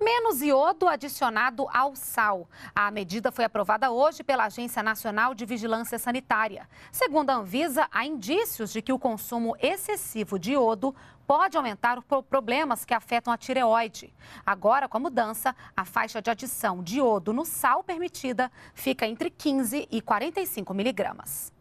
menos iodo adicionado ao sal. A medida foi aprovada hoje pela Agência Nacional de Vigilância Sanitária. Segundo a Anvisa, há indícios de que o consumo excessivo de iodo pode aumentar problemas que afetam a tireoide. Agora, com a mudança, a faixa de adição de iodo no sal permitida fica entre 15 e 45 miligramas.